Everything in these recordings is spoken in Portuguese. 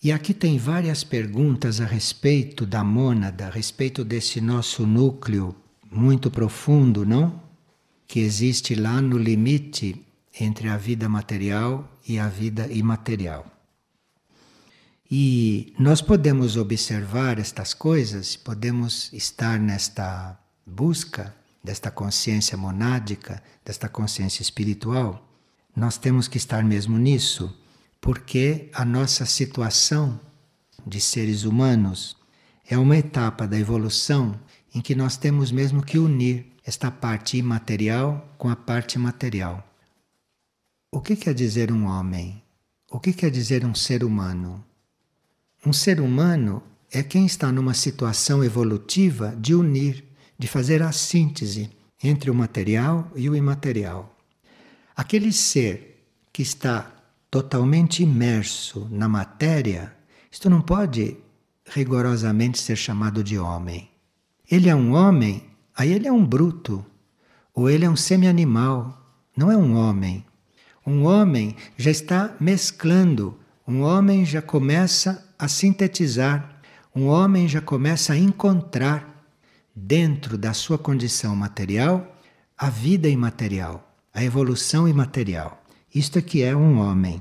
E aqui tem várias perguntas a respeito da mônada, a respeito desse nosso núcleo muito profundo, não? Que existe lá no limite entre a vida material e a vida imaterial. E nós podemos observar estas coisas, podemos estar nesta busca desta consciência monádica, desta consciência espiritual. Nós temos que estar mesmo nisso porque a nossa situação de seres humanos é uma etapa da evolução em que nós temos mesmo que unir esta parte imaterial com a parte material. O que quer dizer um homem? O que quer dizer um ser humano? Um ser humano é quem está numa situação evolutiva de unir, de fazer a síntese entre o material e o imaterial. Aquele ser que está totalmente imerso na matéria, isto não pode rigorosamente ser chamado de homem. Ele é um homem, aí ele é um bruto, ou ele é um semi-animal, não é um homem. Um homem já está mesclando, um homem já começa a sintetizar, um homem já começa a encontrar dentro da sua condição material a vida imaterial, a evolução imaterial. Isto é que é um homem.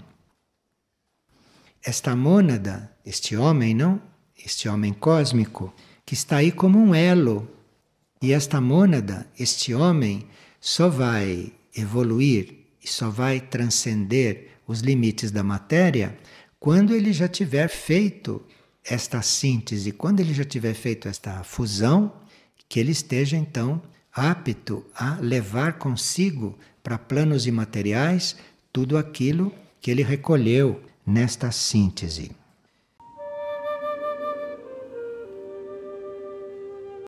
Esta mônada, este homem, não? Este homem cósmico, que está aí como um elo. E esta mônada, este homem, só vai evoluir e só vai transcender os limites da matéria quando ele já tiver feito esta síntese, quando ele já tiver feito esta fusão, que ele esteja então apto a levar consigo para planos imateriais tudo aquilo que ele recolheu nesta síntese.